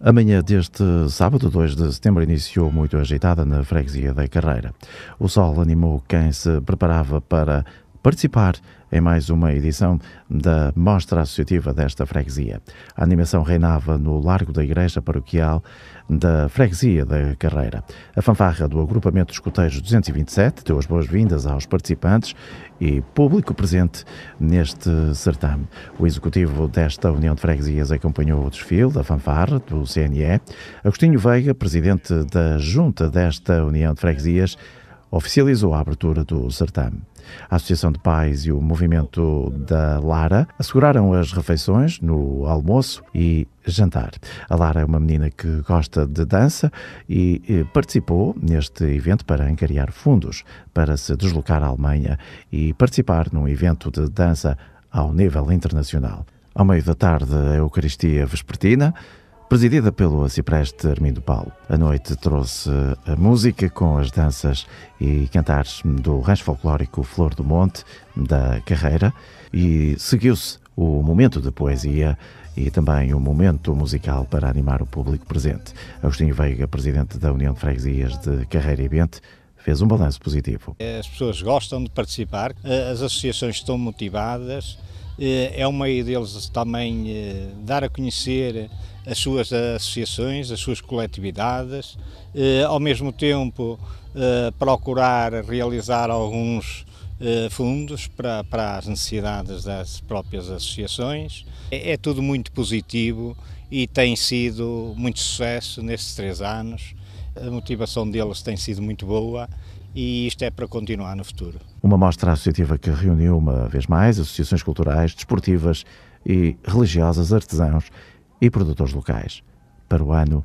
Amanhã deste sábado, 2 de setembro, iniciou muito agitada na freguesia da Carreira. O sol animou quem se preparava para participar em mais uma edição da Mostra Associativa desta freguesia. A animação reinava no largo da Igreja Paroquial da Freguesia da Carreira. A fanfarra do Agrupamento dos 227 deu as boas-vindas aos participantes e público presente neste certame. O executivo desta União de Freguesias acompanhou o desfile da fanfarra do CNE. Agostinho Veiga, presidente da junta desta União de Freguesias, oficializou a abertura do certame. A Associação de Pais e o Movimento da Lara asseguraram as refeições no almoço e jantar. A Lara é uma menina que gosta de dança e eh, participou neste evento para angariar fundos para se deslocar à Alemanha e participar num evento de dança ao nível internacional. Ao meio da tarde, a Eucaristia Vespertina presidida pelo cipreste Armindo Paulo. A noite trouxe a música com as danças e cantares do rancho folclórico Flor do Monte, da Carreira, e seguiu-se o momento de poesia e também o momento musical para animar o público presente. Agostinho Veiga, presidente da União de Freguesias de Carreira e Bente, fez um balanço positivo. As pessoas gostam de participar, eh, as associações estão motivadas, eh, é um meio deles também eh, dar a conhecer as suas associações, as suas coletividades, eh, ao mesmo tempo eh, procurar realizar alguns eh, fundos para, para as necessidades das próprias associações. É, é tudo muito positivo e tem sido muito sucesso nestes três anos. A motivação deles tem sido muito boa e isto é para continuar no futuro. Uma mostra associativa que reuniu uma vez mais associações culturais, desportivas e religiosas artesãos e produtores locais. Para o ano,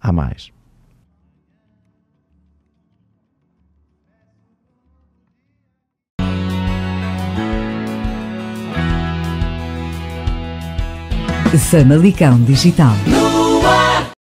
há mais. Famalicão Digital.